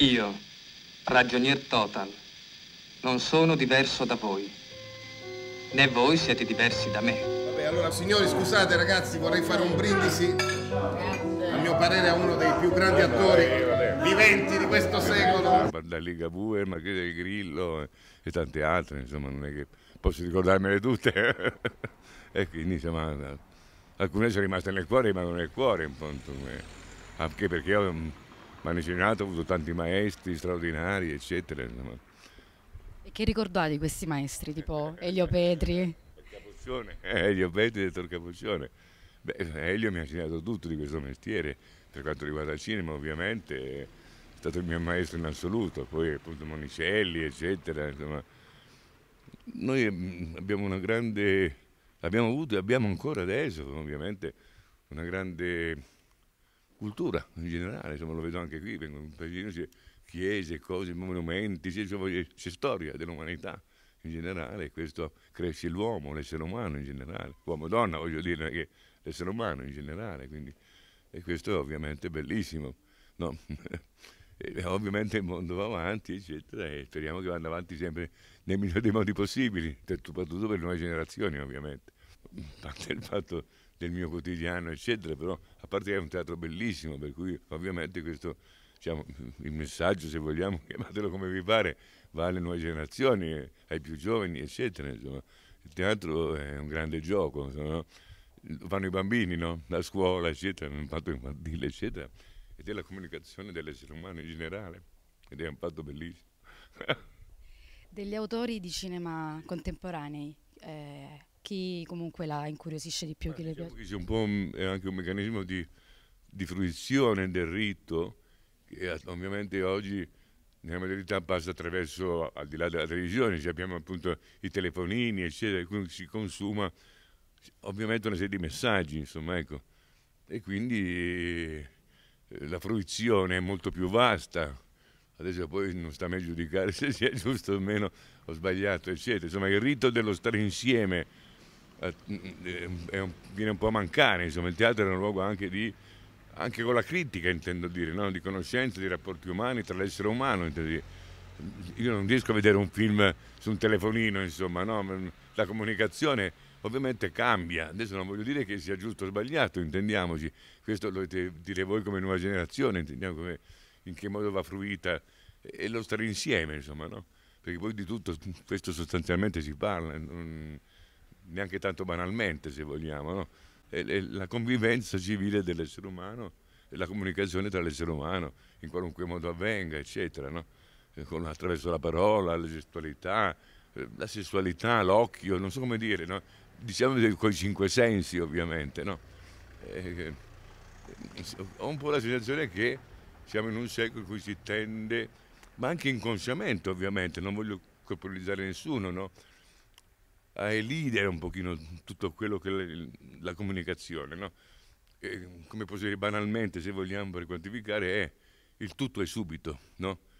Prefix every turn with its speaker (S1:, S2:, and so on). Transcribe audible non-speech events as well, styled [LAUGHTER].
S1: Io, ragionier total, non sono diverso da voi, né voi siete diversi da me. Vabbè, allora signori, scusate ragazzi, vorrei fare un brindisi, a mio parere a uno dei più grandi attori viventi di questo secolo. Da Ligabue, Marchese del Grillo eh, e tante altre, insomma, non è che posso ricordarmele tutte. [LAUGHS] e quindi, insomma, alcune sono rimaste nel cuore, rimangono nel cuore, in fondo. Eh. anche perché io mm, ma Nicinato ha avuto tanti maestri straordinari, eccetera. Insomma. E che ricordate di questi maestri, tipo Elio Petri? Capoccione, eh, Elio Petri e Tor Capoccione. Beh, Elio mi ha insegnato tutto di questo mestiere, per quanto riguarda il cinema ovviamente, è stato il mio maestro in assoluto, poi appunto Monicelli, eccetera, insomma. Noi mm, abbiamo una grande, abbiamo avuto e abbiamo ancora adesso ovviamente una grande cultura in generale, insomma lo vedo anche qui, vengo in paesino, c'è chiese, cose, monumenti, c'è, c'è storia dell'umanità in generale, questo cresce l'uomo, l'essere umano in generale, uomo donna voglio dire, che l'essere umano in generale, quindi, e questo è ovviamente bellissimo. No? [LAUGHS] ovviamente il mondo va avanti, eccetera, e speriamo che vada avanti sempre nei migliori modi possibili, soprattutto per le nuove generazioni, ovviamente. A parte il fatto del mio quotidiano, eccetera, però a parte che è un teatro bellissimo, per cui ovviamente questo, diciamo, il messaggio, se vogliamo, [LAUGHS] chiamatelo come vi pare, va alle nuove generazioni, ai più giovani, eccetera. Insomma. Il teatro è un grande gioco, insomma, lo fanno i bambini, no? la scuola, eccetera, un fatto infantile, eccetera, ed è la comunicazione dell'essere umano in generale, ed è un fatto bellissimo. [LAUGHS] Degli autori di cinema contemporanei. Eh chi comunque la incuriosisce di più. Chi diciamo le piace. un po' è anche un meccanismo di, di fruizione del rito che ovviamente oggi nella modalità passa attraverso, al di là della televisione, cioè abbiamo appunto i telefonini, eccetera, quindi si consuma ovviamente una serie di messaggi, insomma, ecco. E quindi eh, la fruizione è molto più vasta. Adesso poi non sta a me giudicare [LAUGHS] se sia giusto o meno, o sbagliato, eccetera. Insomma, il rito dello stare insieme eh, mm, mm, viene un po' a mancare, insomma, il teatro è un luogo anche di anche con la critica intendo dire, no? di conoscenza, di rapporti umani tra l'essere umano. Io non riesco a vedere un film su un telefonino, insomma, no? Mm, la comunicazione ovviamente cambia. Adesso non voglio dire che sia giusto o sbagliato, intendiamoci, questo lo dovete dire voi come nuova generazione, intendiamo come, in che modo va fruita e lo stare insieme, insomma, no? perché poi di tutto questo sostanzialmente si parla. Non neanche tanto banalmente se vogliamo, no? è, è la convivenza civile dell'essere umano e la comunicazione tra l'essere umano, in qualunque modo avvenga, eccetera, no? Eh, con, attraverso la parola, la gestualità, eh, la sessualità, l'occhio, non so come dire, no? diciamo con i cinque sensi ovviamente. No? Eh, eh, ho un po' la sensazione che siamo in un secolo in cui si tende, ma anche inconsciamente ovviamente, non voglio colpevolizzare nessuno, no? a eh, elidere un pochino tutto quello che è la comunicazione, no? come posso dire banalmente, se vogliamo per quantificare, è il tutto è subito, no?